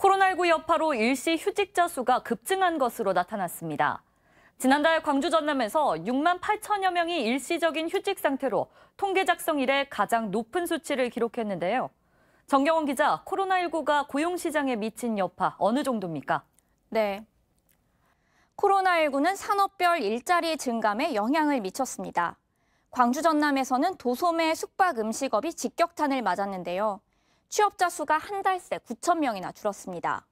코로나19 여파로 일시 휴직자 수가 급증한 것으로 나타났습니다. 지난달 광주 전남에서 6만 8천여 명이 일시적인 휴직 상태로 통계 작성 이래 가장 높은 수치를 기록했는데요. 정경원 기자, 코로나19가 고용시장에 미친 여파 어느 정도입니까? 네. 코로나19는 산업별 일자리 증감에 영향을 미쳤습니다. 광주 전남에서는 도소매 숙박 음식업이 직격탄을 맞았는데요. 취업자 수가 한 달 새 9천 명이나 줄었습니다.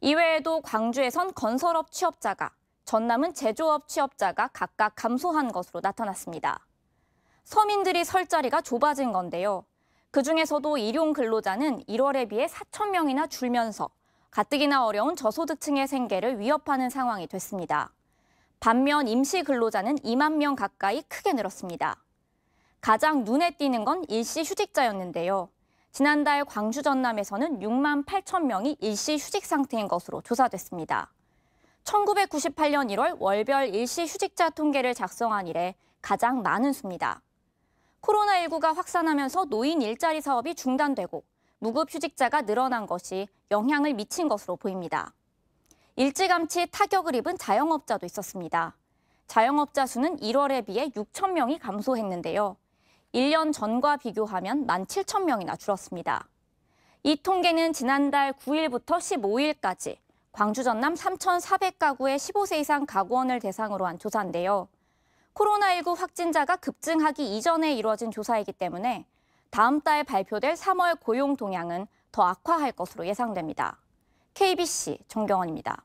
이외에도 광주에선 건설업 취업자가, 전남은 제조업 취업자가 각각 감소한 것으로 나타났습니다. 서민들이 설 자리가 좁아진 건데요. 그중에서도 일용 근로자는 1월에 비해 4천 명이나 줄면서 가뜩이나 어려운 저소득층의 생계를 위협하는 상황이 됐습니다. 반면 임시 근로자는 2만 명 가까이 크게 늘었습니다. 가장 눈에 띄는 건 일시 휴직자였는데요. 지난달 광주 전남에서는 6만 8천 명이 일시 휴직 상태인 것으로 조사됐습니다. 1998년 1월 월별 일시 휴직자 통계를 작성한 이래 가장 많은 수입니다. 코로나19가 확산하면서 노인 일자리 사업이 중단되고 무급 휴직자가 늘어난 것이 영향을 미친 것으로 보입니다. 일찌감치 타격을 입은 자영업자도 있었습니다. 자영업자 수는 1월에 비해 6천 명이 감소했는데요. 1년 전과 비교하면 1만 7천 명이나 줄었습니다. 이 통계는 지난달 9일부터 15일까지 광주 전남 3,400가구의 15세 이상 가구원을 대상으로 한 조사인데요. 코로나19 확진자가 급증하기 이전에 이루어진 조사이기 때문에 다음 달 발표될 3월 고용 동향은 더 악화할 것으로 예상됩니다. KBC 정경원입니다.